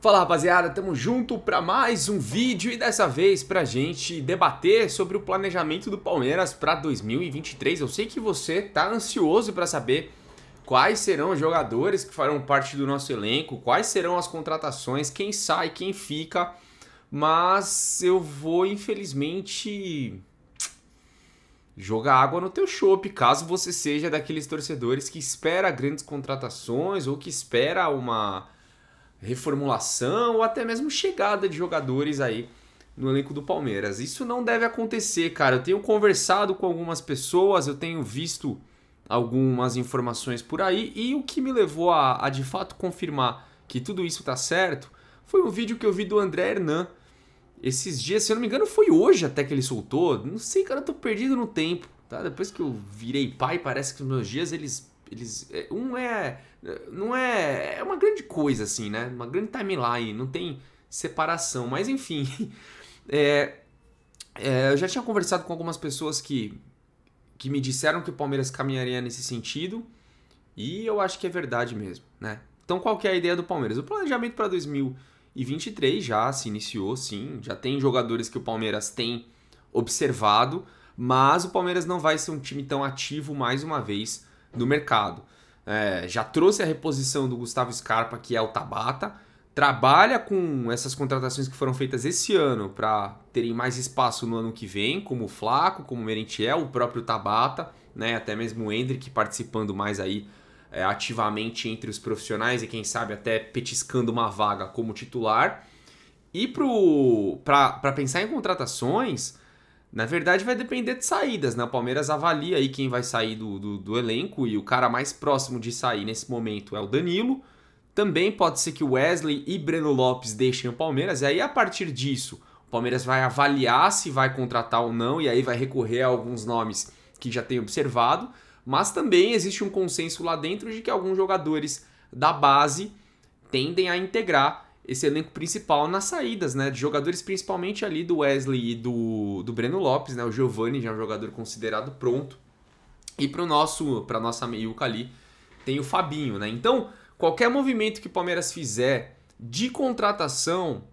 Fala rapaziada, tamo junto para mais um vídeo e dessa vez pra gente debater sobre o planejamento do Palmeiras para 2023. Eu sei que você tá ansioso para saber quais serão os jogadores que farão parte do nosso elenco, quais serão as contratações, quem sai, quem fica, mas eu vou infelizmente jogar água no teu chopp, caso você seja daqueles torcedores que espera grandes contratações ou que espera uma reformulação ou até mesmo chegada de jogadores aí no elenco do Palmeiras. Isso não deve acontecer, cara. Eu tenho conversado com algumas pessoas, eu tenho visto algumas informações por aí e o que me levou a, a de fato confirmar que tudo isso tá certo foi um vídeo que eu vi do André Hernan esses dias, se eu não me engano, foi hoje até que ele soltou. Não sei, cara, eu tô perdido no tempo, tá? Depois que eu virei pai, parece que os meus dias eles eles é, um é não é é uma grande coisa assim, né? Uma grande timeline, não tem separação, mas enfim. É, é, eu já tinha conversado com algumas pessoas que que me disseram que o Palmeiras caminharia nesse sentido, e eu acho que é verdade mesmo, né? Então, qual que é a ideia do Palmeiras? O planejamento para 2023 já se iniciou, sim, já tem jogadores que o Palmeiras tem observado, mas o Palmeiras não vai ser um time tão ativo mais uma vez do mercado. É, já trouxe a reposição do Gustavo Scarpa, que é o Tabata. Trabalha com essas contratações que foram feitas esse ano para terem mais espaço no ano que vem, como o Flaco, como o Merentiel, o próprio Tabata, né? até mesmo o Hendrick participando mais aí é, ativamente entre os profissionais e quem sabe até petiscando uma vaga como titular. E para pensar em contratações, na verdade, vai depender de saídas, né? O Palmeiras avalia aí quem vai sair do, do, do, elenco e o cara mais próximo de sair nesse momento é o Danilo. Também pode ser que Wesley e Breno Lopes deixem o Palmeiras, e aí a partir disso, o Palmeiras vai avaliar se vai contratar ou não, e aí vai recorrer a alguns nomes que já tem observado. Mas também existe um consenso lá dentro de que alguns jogadores da base tendem a integrar esse elenco principal nas saídas, né? De jogadores principalmente ali do Wesley e do, do Breno Lopes, né? O Giovanni já é um jogador considerado pronto. E para o nosso, para nossa meiuca ali, tem o Fabinho, né? Então, qualquer movimento que o Palmeiras fizer de contratação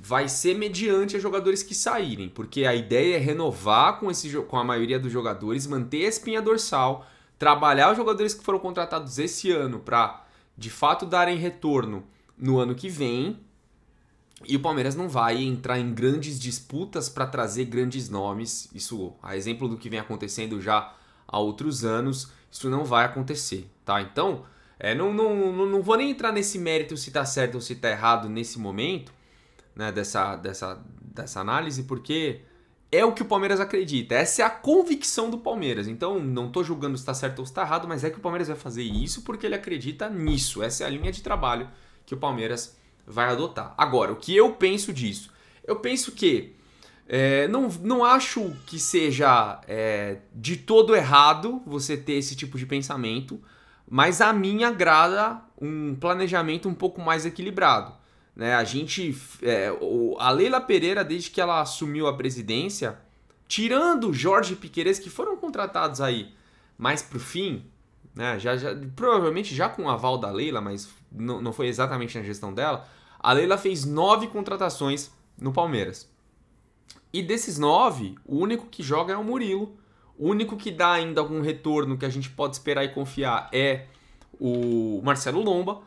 vai ser mediante a jogadores que saírem, porque a ideia é renovar com, esse, com a maioria dos jogadores, manter a espinha dorsal, trabalhar os jogadores que foram contratados esse ano para de fato darem retorno no ano que vem. E o Palmeiras não vai entrar em grandes disputas para trazer grandes nomes. Isso, a exemplo do que vem acontecendo já há outros anos, isso não vai acontecer, tá? Então, é, não, não, não vou nem entrar nesse mérito se está certo ou se está errado nesse momento, né, dessa, dessa, dessa análise, porque é o que o Palmeiras acredita, essa é a convicção do Palmeiras. Então, não estou julgando se está certo ou se está errado, mas é que o Palmeiras vai fazer isso porque ele acredita nisso, essa é a linha de trabalho que o Palmeiras vai adotar. Agora, o que eu penso disso? Eu penso que é, não, não acho que seja é, de todo errado você ter esse tipo de pensamento, mas a mim agrada um planejamento um pouco mais equilibrado. Né? A gente. É, a Leila Pereira, desde que ela assumiu a presidência, tirando Jorge Piqueires, que foram contratados aí mais pro fim, né, já, já, provavelmente já com o aval da Leila, mas não, não foi exatamente na gestão dela, a Leila fez nove contratações no Palmeiras. E desses nove, o único que joga é o Murilo. O único que dá ainda algum retorno que a gente pode esperar e confiar é o Marcelo Lomba.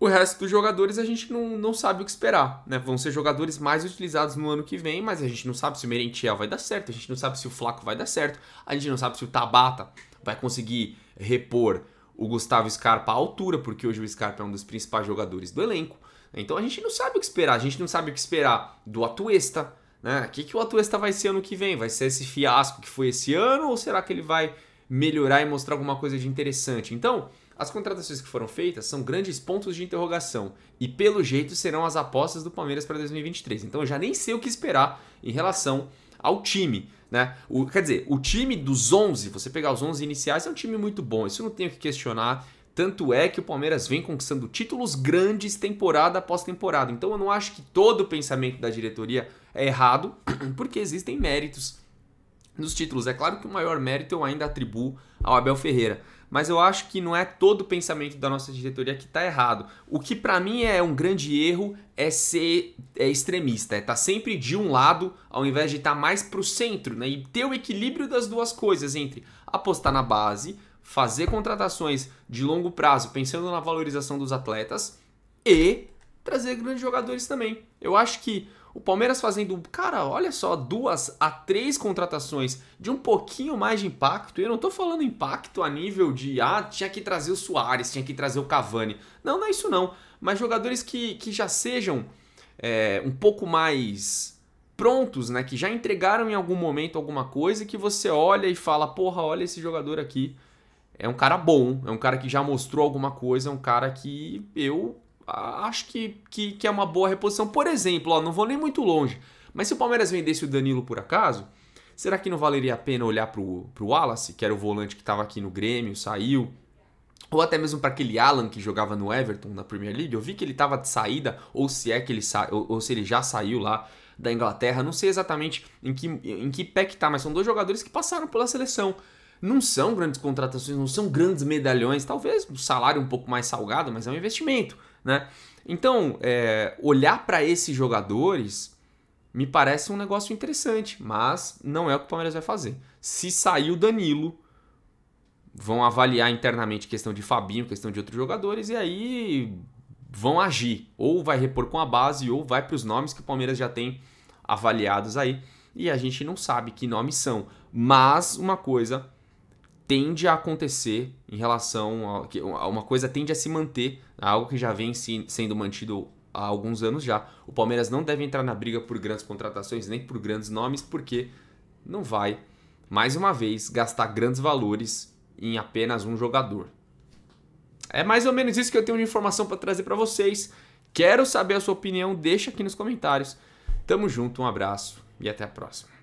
O resto dos jogadores a gente não, não sabe o que esperar, né? Vão ser jogadores mais utilizados no ano que vem, mas a gente não sabe se o Merentiel vai dar certo, a gente não sabe se o Flaco vai dar certo, a gente não sabe se o Tabata vai conseguir repor o Gustavo Scarpa à altura, porque hoje o Scarpa é um dos principais jogadores do elenco. Então a gente não sabe o que esperar, a gente não sabe o que esperar do Atuesta, né? O que, que o Atuesta vai ser ano que vem? Vai ser esse fiasco que foi esse ano ou será que ele vai melhorar e mostrar alguma coisa de interessante. Então, as contratações que foram feitas são grandes pontos de interrogação e, pelo jeito, serão as apostas do Palmeiras para 2023. Então, eu já nem sei o que esperar em relação ao time. Né? O, quer dizer, o time dos 11, você pegar os 11 iniciais, é um time muito bom, isso não tenho que questionar. Tanto é que o Palmeiras vem conquistando títulos grandes temporada após temporada. Então eu não acho que todo o pensamento da diretoria é errado, porque existem méritos nos títulos. É claro que o maior mérito eu ainda atribuo ao Abel Ferreira, mas eu acho que não é todo o pensamento da nossa diretoria que está errado. O que para mim é um grande erro é ser é extremista, é estar tá sempre de um lado ao invés de estar tá mais para o centro, né? E ter o equilíbrio das duas coisas entre apostar na base, fazer contratações de longo prazo, pensando na valorização dos atletas e trazer grandes jogadores também. Eu acho que o Palmeiras fazendo, cara, olha só, duas a três contratações de um pouquinho mais de impacto. Eu não estou falando impacto a nível de, ah, tinha que trazer o Soares, tinha que trazer o Cavani. Não, não é isso não. Mas jogadores que, que já sejam é, um pouco mais prontos, né? Que já entregaram em algum momento alguma coisa que você olha e fala, porra, olha esse jogador aqui. É um cara bom, é um cara que já mostrou alguma coisa, é um cara que eu acho que, que, que é uma boa reposição. Por exemplo, ó, não vou nem muito longe, mas se o Palmeiras vendesse o Danilo por acaso, será que não valeria a pena olhar para o Wallace, que era o volante que estava aqui no Grêmio, saiu? Ou até mesmo para aquele Alan que jogava no Everton na Premier League, eu vi que ele estava de saída, ou se é que ele sa... ou, ou se ele já saiu lá da Inglaterra, não sei exatamente em que, em que pé que tá, mas são dois jogadores que passaram pela seleção não são grandes contratações, não são grandes medalhões, talvez um salário um pouco mais salgado, mas é um investimento né? Então, é, olhar para esses jogadores me parece um negócio interessante, mas não é o que o Palmeiras vai fazer. Se sair o Danilo, vão avaliar internamente questão de Fabinho, questão de outros jogadores e aí vão agir. Ou vai repor com a base ou vai para os nomes que o Palmeiras já tem avaliados aí. E a gente não sabe que nomes são. Mas uma coisa tende a acontecer em relação a, uma coisa tende a se manter, algo que já vem sendo mantido há alguns anos já. O Palmeiras não deve entrar na briga por grandes contratações, nem por grandes nomes, porque não vai, mais uma vez, gastar grandes valores em apenas um jogador. É mais ou menos isso que eu tenho de informação para trazer para vocês. Quero saber a sua opinião, deixa aqui nos comentários. Tamo junto, um abraço e até a próxima.